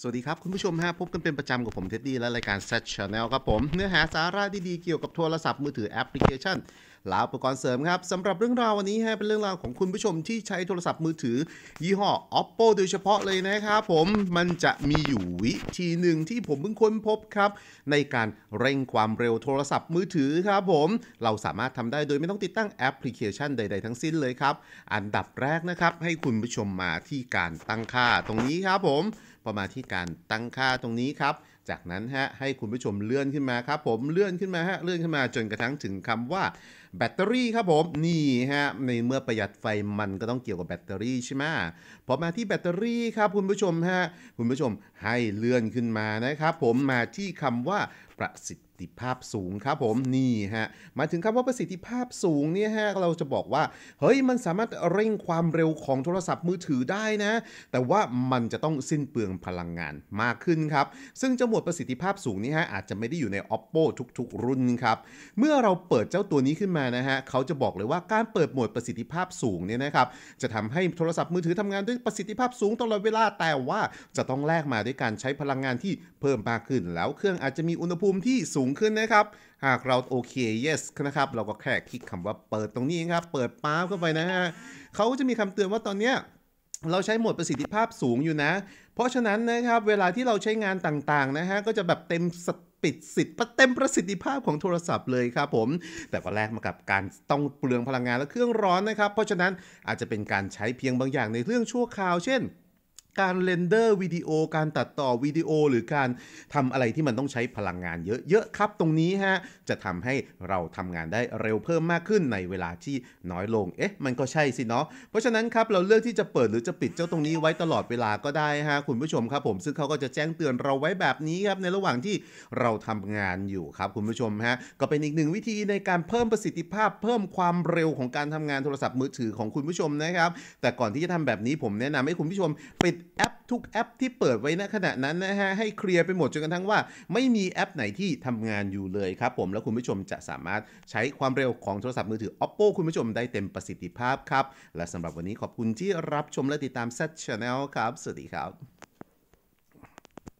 สวัสดีครับคุณผู้ชมฮะพบกันเป็นประจำกับผมเท็ดดี้และรายการ Set Channel ครับผม เนื้อหาสาระดีๆเกี่ยวกับโทรศัพท์มือถือแอปพลิเคชันลาอุปกรณ์เสริมครับสำหรับเรื่องราววันนี้ฮะเป็นเรื่องราวของคุณผู้ชมที่ใช้โทรศัพท์มือถือ ยี่ห้อ oppo โดยเฉพาะเลยนะครับผมมันจะมีอยู่วิธีหนึ่งที่ผมเพิ่งค้นพบครับ ในการเร่งความเร็วโทรศัพท์มือถือครับผม เราสามารถทำได้โดยไม่ต้องติดตั้งแอปพลิเคชันใด ๆทั้งสิ้นเลยครับ อันดับแรกนะครับให้คุณผู้ชมมาที่การตั้งค่าตรงนี้ครับผมพอมาที่การตั้งค่าตรงนี้ครับจากนั้นฮะให้คุณผู้ชมเลื่อนขึ้นมาครับผมเลื่อนขึ้นมาฮะเลื่อนขึ้นมาจนกระทั่งถึงคำว่า แบตเตอรี่ครับผมนี่ฮะในเมื่อประหยัดไฟมันก็ต้องเกี่ยวกับแบตเตอรี่ใช่ไหมพอมาที่แบตเตอรี่ครับคุณผู้ชมฮะคุณผู้ชมให้เลื่อนขึ้นมานะครับผมมาที่คำว่า ประสิทธิภาพสูงครับผมนี่ฮะมาถึงคำว่าประสิทธิภาพสูงเนี่ยฮะเราจะบอกว่าเฮ้ยมันสามารถเร่งความเร็วของโทรศัพท์มือถือได้นะ แต่ว่ามันจะต้องสิ้นเปลืองพลังงานมากขึ้นครับ ซึ่งจะาหมมดประสิทธิภาพสูงนี้ฮะอาจจะไม่ได้อยู่ใน Oppo ทุกๆ รุ่นครับเมื่อเราเปิดเจ้าตัวนี้ขึ้นมานะฮะเขาจะบอกเลยว่าการเปิดโหมดประสิทธิภาพสูงเนี่ยนะครับจะทำให้โทรศัพท์มือถือทำงานด้วยประสิทธิภาพสูงตลอดเวลาแต่ว่าจะต้องแลกมาด้วยการใช้พลังงานที่เพิ่มมากขึ้น แล้วเครื่องอาจจะมีอุณหภูมิที่สูงขึ้นนะครับหากเราโอเค yes นะครับเราก็แค่คลิกคำว่าเปิดตรงนี้ครับเปิดป้าเข้าไปนะฮะเขาจะมีคำเตือนว่าตอนเนี้ยเราใช้โหมดประสิทธิภาพสูงอยู่นะ เพราะฉะนั้นนะครับเวลาที่เราใช้งานต่างๆนะฮะก็จะแบบเต็มสปิดสิทธิ์เต็มประสิทธิภาพของโทรศัพท์เลยครับผม แต่ก็แลกมากับการต้องเปลืองพลังงานและเครื่องร้อนนะครับ เพราะฉะนั้นอาจจะเป็นการใช้เพียงบางอย่างในเรื่องชั่วคราวเช่นการเรนเดอร์วิดีโอการตัดต่อวิดีโอ หรือการทำอะไรที่มันต้องใช้พลังงานเยอะๆครับ ตรงนี้ฮะจะทำให้เราทำงานได้เร็วเพิ่มมากขึ้นในเวลาที่น้อยลง เอ๊ะ มันก็ใช่สิเนาะเพราะฉะนั้นครับเราเลือกที่จะเปิดหรือจะปิดเจ้าตรงนี้ไว้ตลอดเวลาก็ได้ฮะคุณผู้ชมครับผมซึ่งเขาก็จะแจ้งเตือนเราไว้แบบนี้ครับในระหว่างที่เราทำงานอยู่ครับ คุณผู้ชมฮะก็เป็นอีกหนึ่งวิธีในการเพิ่มประสิทธิภาพ เพิ่มความเร็วของการทำงานโทรศัพท์มือถือของคุณผู้ชมนะครับแต่ก่อนที่จะทำแบบนี้ผมแนะนำให้คุณผู้ชมปิดแอปทุกแอปที่เปิดไว้ณขณะนั้นนะฮะ ให้เคลียร์ไปหมดจนกระทั่งว่า ไม่มีแอปไหนที่ทำงานอยู่เลยครับผมแล้วคุณผู้ชมจะสามารถใช้ความเร็วของโทรศัพท์มือถือ oppo คุณผู้ชมได้เต็มประสิทธิภาพครับ และสำหรับวันนี้ขอบคุณที่รับชมและติดตาม Z Channel ครับ สวัสดีครับ